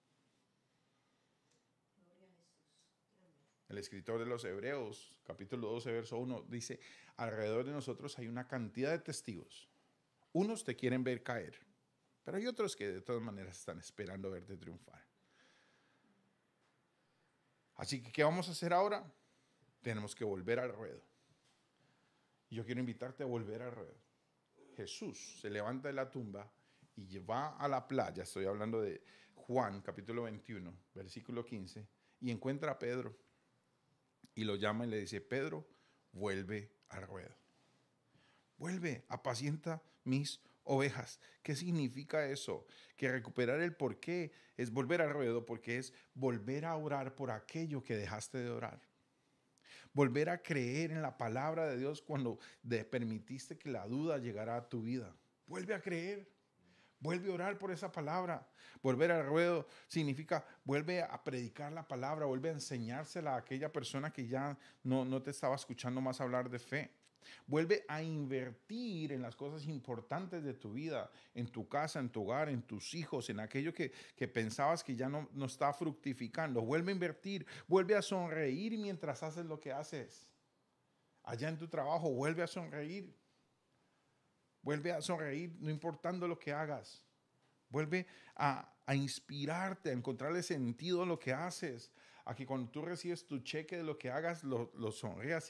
El escritor de los Hebreos, capítulo 12, verso 1, dice, alrededor de nosotros hay una cantidad de testigos. Unos te quieren ver caer, pero hay otros que de todas maneras están esperando verte triunfar. Así que, ¿qué vamos a hacer ahora? Tenemos que volver al ruedo. Yo quiero invitarte a volver al ruedo. Jesús se levanta de la tumba y va a la playa, estoy hablando de Juan capítulo 21, versículo 15, y encuentra a Pedro y lo llama y le dice, Pedro, vuelve al ruedo. Vuelve, apacienta mis ovejas. ¿Qué significa eso? Que recuperar el porqué es volver al ruedo porque es volver a orar por aquello que dejaste de orar. Volver a creer en la palabra de Dios cuando te permitiste que la duda llegara a tu vida. Vuelve a creer. Vuelve a orar por esa palabra. Volver al ruedo significa vuelve a predicar la palabra, vuelve a enseñársela a aquella persona que ya no, te estaba escuchando más hablar de fe. Vuelve a invertir en las cosas importantes de tu vida, en tu casa, en tu hogar, en tus hijos, en aquello que, pensabas que ya no, no está fructificando. Vuelve a invertir, vuelve a sonreír mientras haces lo que haces. Allá en tu trabajo, vuelve a sonreír. Vuelve a sonreír, no importando lo que hagas. Vuelve a, inspirarte, a encontrarle sentido a lo que haces. A que cuando tú recibes tu cheque de lo que hagas, lo, lo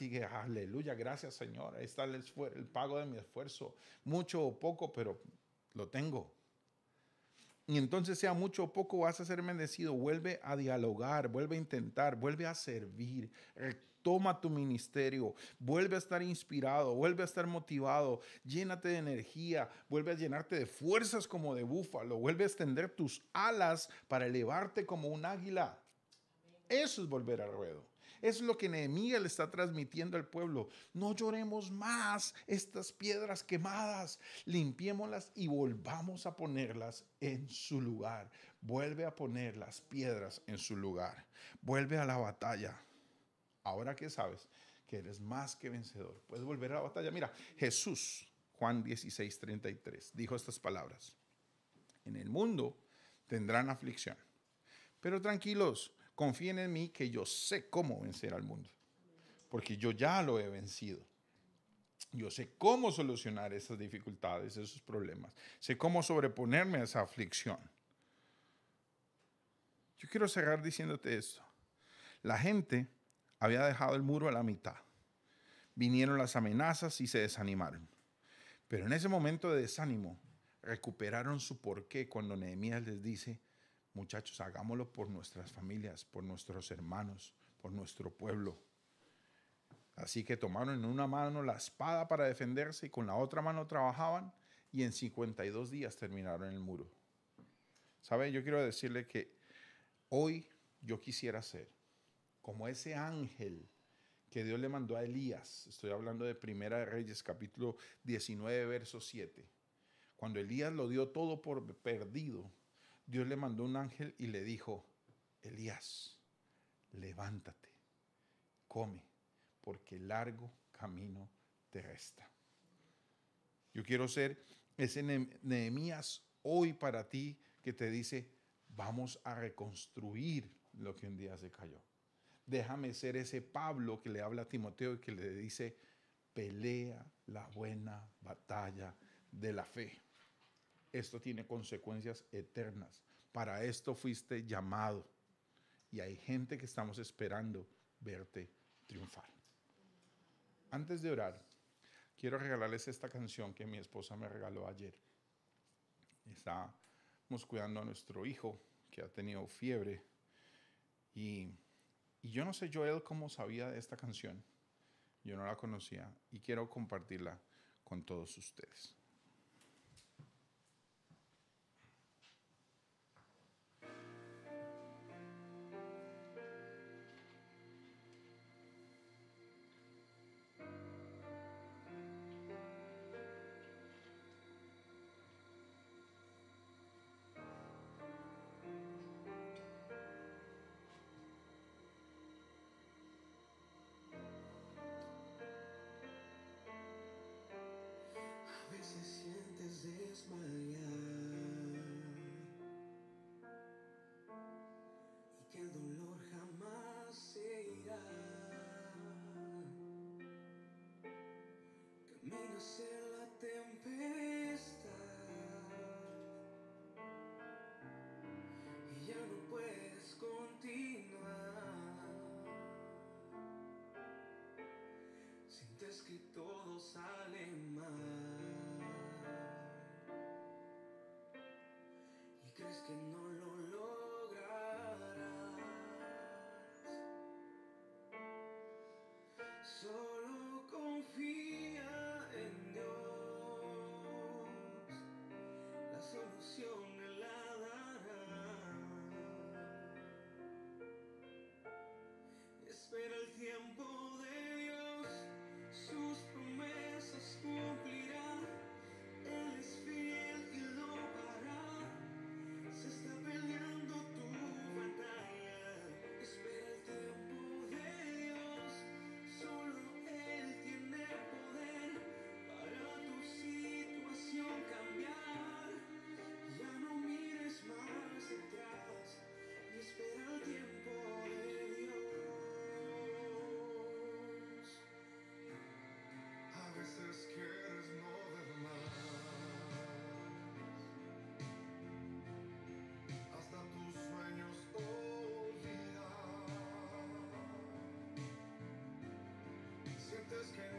y que, aleluya, gracias Señor, está el, el pago de mi esfuerzo. Mucho o poco, pero lo tengo. Y entonces, sea mucho o poco, vas a ser bendecido. Vuelve a dialogar, vuelve a intentar, vuelve a servir. Eh, toma tu ministerio, vuelve a estar inspirado, vuelve a estar motivado, llénate de energía, vuelve a llenarte de fuerzas como de búfalo, vuelve a extender tus alas para elevarte como un águila. Eso es volver al ruedo. Es lo que Nehemías le está transmitiendo al pueblo. No lloremos más estas piedras quemadas, limpiémoslas y volvamos a ponerlas en su lugar. Vuelve a poner las piedras en su lugar. Vuelve a la batalla. Ahora que sabes que eres más que vencedor, puedes volver a la batalla. Mira, Jesús, Juan 16, 33, dijo estas palabras. En el mundo tendrán aflicción. Pero tranquilos, confíen en mí que yo sé cómo vencer al mundo, porque yo ya lo he vencido. Yo sé cómo solucionar esas dificultades, esos problemas. Sé cómo sobreponerme a esa aflicción. Yo quiero cerrar diciéndote esto. La gente había dejado el muro a la mitad. Vinieron las amenazas y se desanimaron. Pero en ese momento de desánimo, recuperaron su porqué cuando Nehemías les dice, Muchachos, hagámoslo por nuestras familias, por nuestros hermanos, por nuestro pueblo. Así que tomaron en una mano la espada para defenderse y con la otra mano trabajaban y en 52 días terminaron el muro. ¿Sabe? Yo quiero decirle que hoy yo quisiera ser como ese ángel que Dios le mandó a Elías. Estoy hablando de Primera de Reyes, capítulo 19, verso 7. Cuando Elías lo dio todo por perdido, Dios le mandó un ángel y le dijo, Elías, levántate, come, porque largo camino te resta. Yo quiero ser ese Nehemías hoy para ti que te dice, vamos a reconstruir lo que un día se cayó. Déjame ser ese Pablo que le habla a Timoteo y que le dice, pelea la buena batalla de la fe esto tiene consecuencias eternas. Para esto fuiste llamado. Y hay gente que estamos esperando verte triunfar. Antes de orar, quiero regalarles esta canción que mi esposa me regaló ayer. Estamos cuidando a nuestro hijo que ha tenido fiebre. Y, y yo no sé, Joel, cómo sabía de esta canción. Yo no la conocía y quiero compartirla con todos ustedes. conocer la tempestad. this can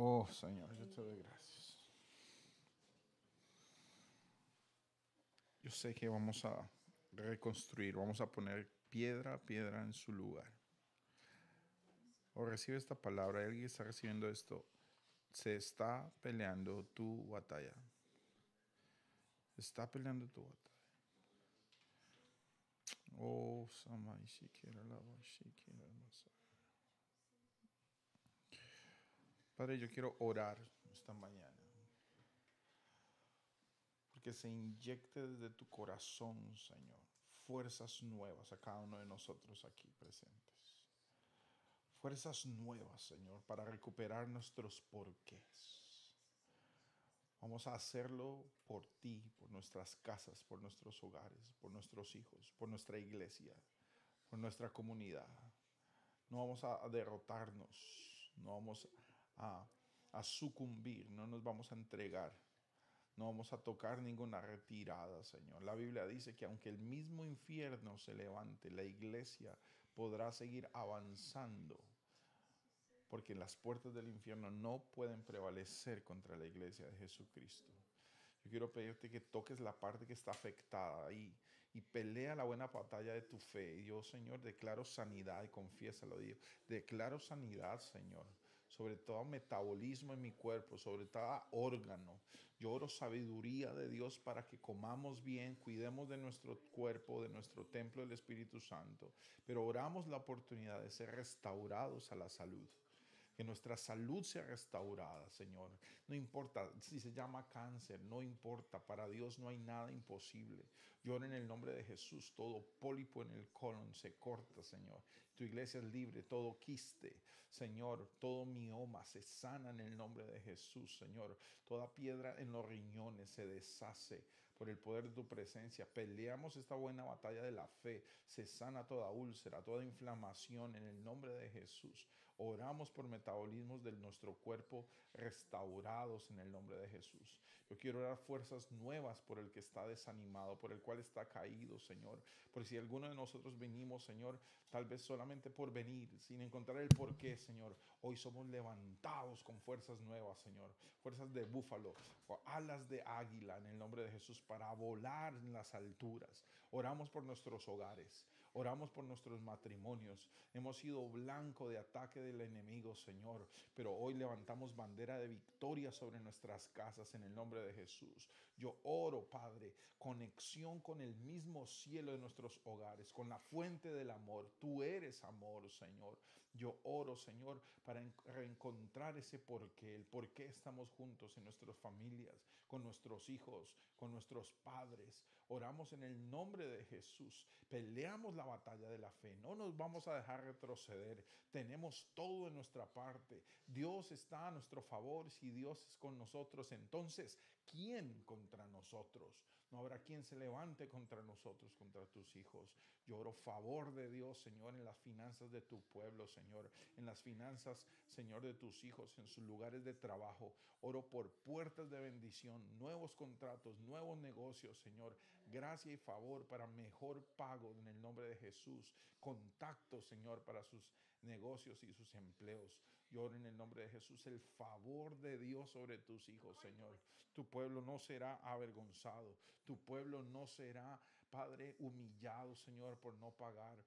Oh Señor, yo te doy gracias. Yo sé que vamos a reconstruir, vamos a poner piedra a piedra en su lugar. O recibe esta palabra, alguien está recibiendo esto, se está peleando tu batalla. Está peleando tu batalla. Oh, Samay, si quiere la si Padre, yo quiero orar esta mañana. Porque se inyecte desde tu corazón, Señor, fuerzas nuevas a cada uno de nosotros aquí presentes. Fuerzas nuevas, Señor, para recuperar nuestros porqués. Vamos a hacerlo por ti, por nuestras casas, por nuestros hogares, por nuestros hijos, por nuestra iglesia, por nuestra comunidad. No vamos a derrotarnos, no vamos a, sucumbir, no nos vamos a entregar, no vamos a tocar ninguna retirada, Señor. La Biblia dice que aunque el mismo infierno se levante, la iglesia podrá seguir avanzando, porque las puertas del infierno no pueden prevalecer contra la iglesia de Jesucristo. Yo quiero pedirte que toques la parte que está afectada y, y pelea la buena batalla de tu fe. Y yo, oh, Señor, declaro sanidad y lo Dios. Declaro sanidad, Señor sobre todo metabolismo en mi cuerpo, sobre todo órgano. Yo oro sabiduría de Dios para que comamos bien, cuidemos de nuestro cuerpo, de nuestro templo del Espíritu Santo, pero oramos la oportunidad de ser restaurados a la salud que nuestra salud sea restaurada, Señor. No importa si se llama cáncer, no importa, para Dios no hay nada imposible. Lloro en el nombre de Jesús, todo pólipo en el colon se corta, Señor, tu iglesia es libre, todo quiste, Señor, todo mioma se sana en el nombre de Jesús, Señor. Toda piedra en los riñones se deshace por el poder de tu presencia. Peleamos esta buena batalla de la fe. Se sana toda úlcera, toda inflamación en el nombre de Jesús. Oramos por metabolismos de nuestro cuerpo restaurados en el nombre de Jesús. Yo quiero orar fuerzas nuevas por el que está desanimado, por el cual está caído, Señor. Por si alguno de nosotros venimos, Señor, tal vez solamente por venir, sin encontrar el por qué, Señor. Hoy somos levantados con fuerzas nuevas, Señor. Fuerzas de búfalo, o alas de águila en el nombre de Jesús para volar en las alturas. Oramos por nuestros hogares. Oramos por nuestros matrimonios. Hemos sido blanco de ataque del enemigo, Señor. Pero hoy levantamos bandera de victoria sobre nuestras casas en el nombre de Jesús. Yo oro, Padre, conexión con el mismo cielo de nuestros hogares, con la fuente del amor. Tú eres amor, Señor. Yo oro, Señor, para reencontrar ese porqué, el por qué estamos juntos en nuestras familias, con nuestros hijos, con nuestros padres. Oramos en el nombre de Jesús, peleamos la batalla de la fe, no nos vamos a dejar retroceder, tenemos todo en nuestra parte. Dios está a nuestro favor, si Dios es con nosotros, entonces, ¿quién contra nosotros? No habrá quien se levante contra nosotros, contra tus hijos. Yo oro favor de Dios, Señor, en las finanzas de tu pueblo, Señor. En las finanzas, Señor, de tus hijos, en sus lugares de trabajo. Oro por puertas de bendición, nuevos contratos, nuevos negocios, Señor. Gracia y favor para mejor pago en el nombre de Jesús. Contacto, Señor, para sus negocios y sus empleos. Yo oro en el nombre de Jesús el favor de Dios sobre tus hijos, Señor. Tu pueblo no será avergonzado. Tu pueblo no será, Padre, humillado, Señor, por no pagar.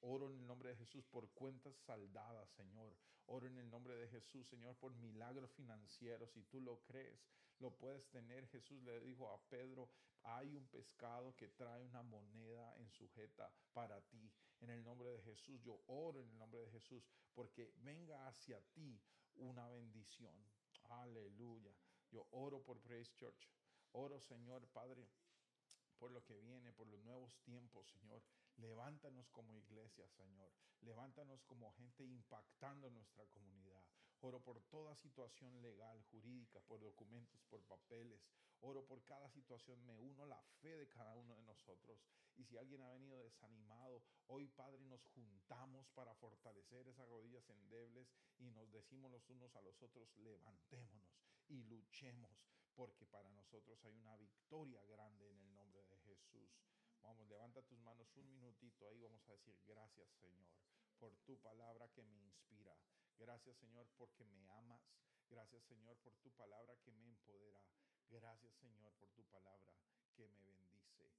Oro en el nombre de Jesús por cuentas saldadas, Señor. Oro en el nombre de Jesús, Señor, por milagros financieros. Si tú lo crees, lo puedes tener. Jesús le dijo a Pedro, hay un pescado que trae una moneda en sujeta para ti en el nombre de Jesús. Yo oro en el nombre de Jesús porque venga hacia ti una bendición. Aleluya. Yo oro por Praise Church. Oro, Señor Padre, por lo que viene, por los nuevos tiempos, Señor. Levántanos como iglesia, Señor. Levántanos como gente impactando nuestra comunidad. Oro por toda situación legal, jurídica, por documentos, por papeles. Oro por cada situación. Me uno la fe de cada uno de nosotros. Y si alguien ha venido desanimado, hoy Padre nos juntamos para fortalecer esas rodillas endebles y nos decimos los unos a los otros, levantémonos y luchemos, porque para nosotros hay una victoria grande en el nombre de Jesús. Vamos, levanta tus manos un minutito ahí, vamos a decir gracias Señor por tu palabra que me inspira. Gracias Señor porque me amas. Gracias Señor por tu palabra que me empodera. Gracias Señor por tu palabra que me bendice.